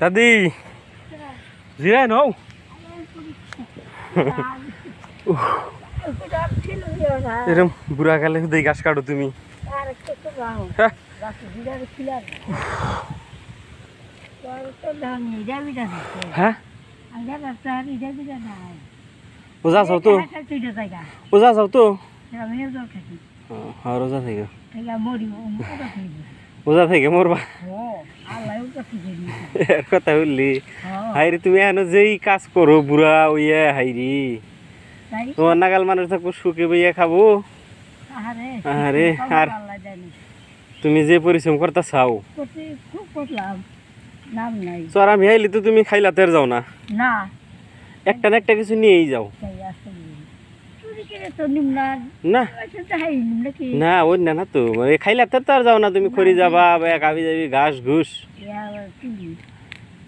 Tadi. Zira no. এরম বুড়া কালে শুধু গাছ কাটো তুমি ওজা চাও তো ওজা চাও তো ওজা থেকে মরবা এর কথা বললি হ্যাঁ। হাইরে তুমি এখন যেই কাজ করো বুড়া ওইয়া হাইরি তোমার নাগাল মানুষ থাকবো শুকে বইয়া খাবো আরে আর তুমি যে পরিশ্রম করতে চাও চরা মিয়াইলি তো তুমি খাইলাতে যাও না একটা না একটা কিছু নিয়েই যাও না না তো মানে খাইলাতে তো আর যাও না তুমি খড়ি যাবা গাবি যাবি ঘাস ঘুষ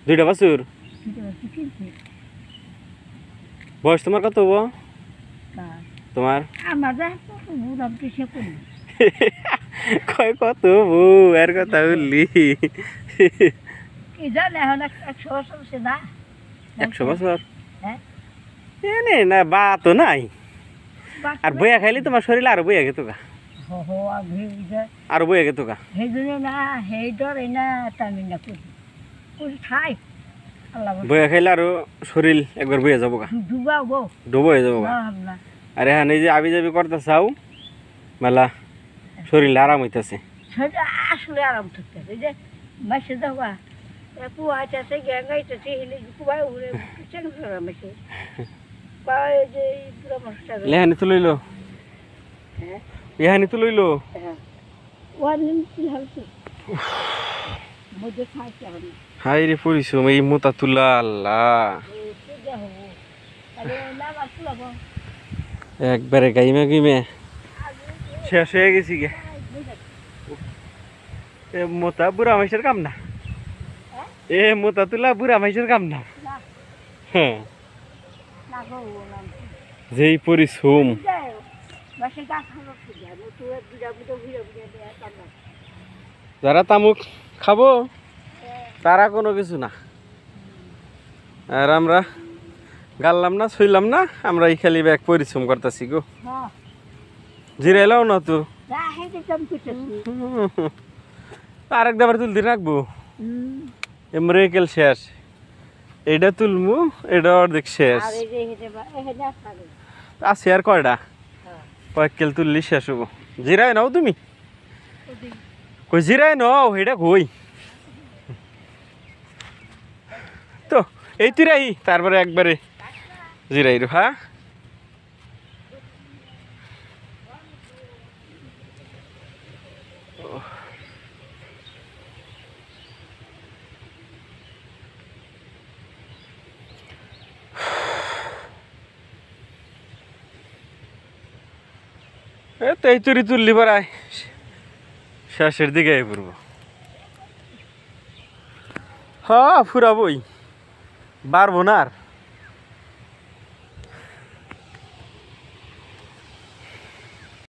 দুইটা বাছুর বয়স তোমার কত হবো তোমার কত বউ এর কথা বললি একশো বছর হ্যাঁ। এনে না বা তো নাই আর বইয়া খাইলে তোমার শরীর আরো বইয়া গেত গা আরো বইয়া গেত গা না করে খাই বয়ে খাইলে আরো শরীর একবার বয়ে যাবো গা ডুবাবো ডুবো হয়ে যাবো আর হ্যাঁ এই যে আবি যাবি করতে চাও মেলা শরীর আরাম হইতেছে আসলে আরাম থাকতেছে যে মাসে যাওয়া কুয়াইতেছে গ্যাঙ্গাইতেছে হিলে কুবাই উড়ে চেং ধরা মাসে পায় লইলো হ্যাঁ তো লইলো হাই রে পরিশ্রম এই মোতা তুলা আল্লাহ একবারে গাইমে গিমে শেষ হয়ে গেছি গে মোতা বুড়া মাইসের কাম না হ্যাঁ? এ মোতা তুলা বুড়া মাইসের কাম না হ্যাঁ যেই যারা তামুক খাবো তারা কোনো কিছু না আর আমরা গাললাম না শুইলাম না আমরা এই খালি ব্যাগ পরিশ্রম করতেছি গো জিরাইলাও না তো আরেক দাবার তুলতে রাখবো এমরেকেল শেষ এটা তুলমু এটা অর্ধেক শেষ আছে আর কয়টা হ্যাঁ। কয়েক কেল তুললি শেষ হবো জিরাই নাও তুমি কই জিরাই ন হেডা কই তো এই তিরাই তারপরে একবারে জিরাই হ্যাঁ এই তেইতুরি তুললি পরায় শেষের দিকে পড়বো হ্যাঁ ফুরাবই বাড়বো না আর